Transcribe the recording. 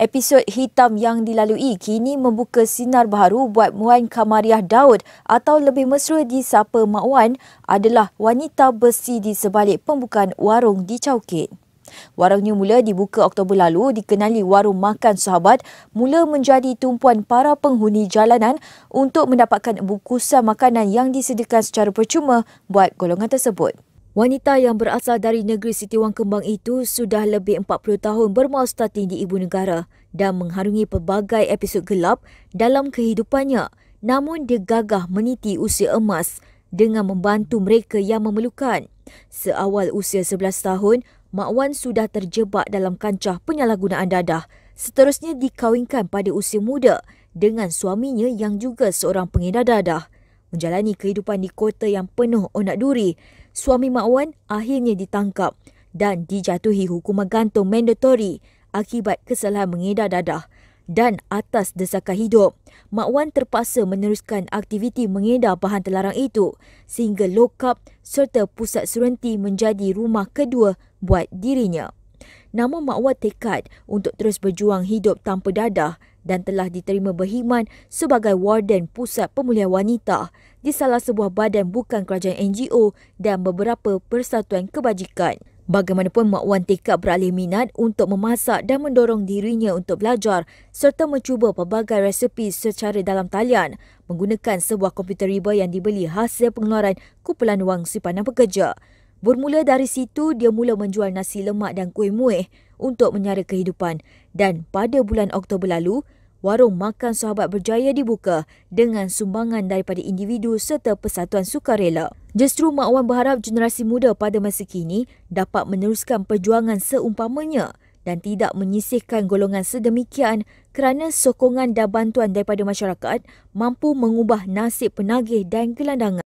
Episod hitam yang dilalui kini membuka sinar baru buat Muan Kamariah Daud atau lebih mesra disapa Mak Wan adalah wanita besi di sebalik pembukaan warung di Chowkit. Warungnya mula dibuka Oktober lalu dikenali warung makan sahabat mula menjadi tumpuan para penghuni jalanan untuk mendapatkan bungkusan makanan yang disediakan secara percuma buat golongan tersebut. Wanita yang berasal dari negeri Siti Wang Kembang itu sudah lebih 40 tahun bermaustatin di ibu negara dan mengharungi pelbagai episod gelap dalam kehidupannya. Namun dia gagah meniti usia emas dengan membantu mereka yang memerlukan. Seawal usia 11 tahun, Mak Wan sudah terjebak dalam kancah penyalahgunaan dadah. Seterusnya dikawinkan pada usia muda dengan suaminya yang juga seorang pengedar dadah menjalani kehidupan di kota yang penuh onak duri, suami Mak Wan akhirnya ditangkap dan dijatuhi hukuman gantung mandatory akibat kesalahan mengedar dadah dan atas desakan hidup. Mak Wan terpaksa meneruskan aktiviti mengedar bahan terlarang itu sehingga lokap serta pusat serenti menjadi rumah kedua buat dirinya. Namun Mak Wan tekad untuk terus berjuang hidup tanpa dadah dan telah diterima berkhidmat sebagai warden pusat pemulihan wanita di salah sebuah badan bukan kerajaan NGO dan beberapa persatuan kebajikan. Bagaimanapun Mak Wan tekad beralih minat untuk memasak dan mendorong dirinya untuk belajar serta mencuba pelbagai resepi secara dalam talian menggunakan sebuah komputer riba yang dibeli hasil pengeluaran kumpulan wang simpanan pekerja. Bermula dari situ, dia mula menjual nasi lemak dan kuih muih untuk menyara kehidupan. Dan pada bulan Oktober lalu, warung makan sahabat berjaya dibuka dengan sumbangan daripada individu serta persatuan sukarela. Justru Mak Wan berharap generasi muda pada masa kini dapat meneruskan perjuangan seumpamanya dan tidak menyisihkan golongan sedemikian kerana sokongan dan bantuan daripada masyarakat mampu mengubah nasib penagih dan gelandangan.